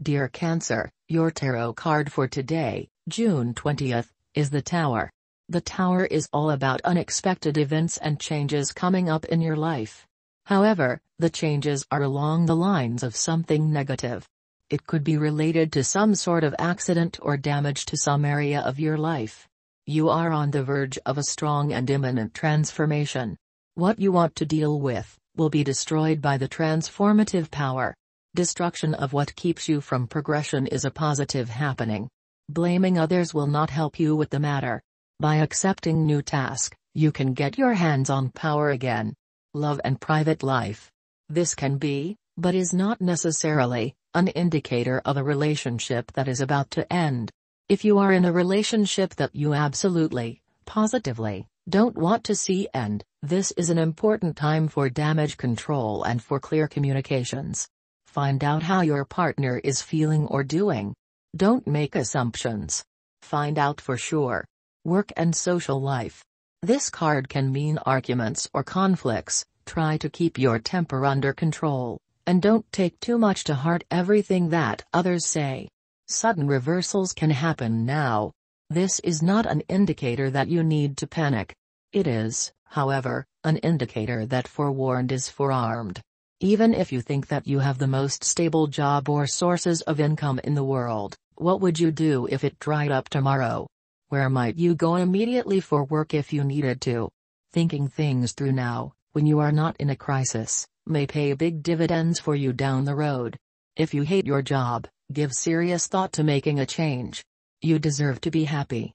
Dear Cancer, your tarot card for today, June 20th, is the Tower. The Tower is all about unexpected events and changes coming up in your life. However, the changes are along the lines of something negative. It could be related to some sort of accident or damage to some area of your life. You are on the verge of a strong and imminent transformation. What you want to deal with will be destroyed by the transformative power. Destruction of what keeps you from progression is a positive happening. Blaming others will not help you with the matter. By accepting new task, you can get your hands on power again. Love and private life. This can be, but is not necessarily, an indicator of a relationship that is about to end. If you are in a relationship that you absolutely, positively, don't want to see end, this is an important time for damage control and for clear communications. Find out how your partner is feeling or doing. Don't make assumptions. Find out for sure. Work and social life. This card can mean arguments or conflicts, try to keep your temper under control, and don't take too much to heart everything that others say. Sudden reversals can happen now. This is not an indicator that you need to panic. It is, however, an indicator that forewarned is forearmed. Even if you think that you have the most stable job or sources of income in the world, what would you do if it dried up tomorrow? Where might you go immediately for work if you needed to? Thinking things through now, when you are not in a crisis, may pay big dividends for you down the road. If you hate your job, give serious thought to making a change. You deserve to be happy.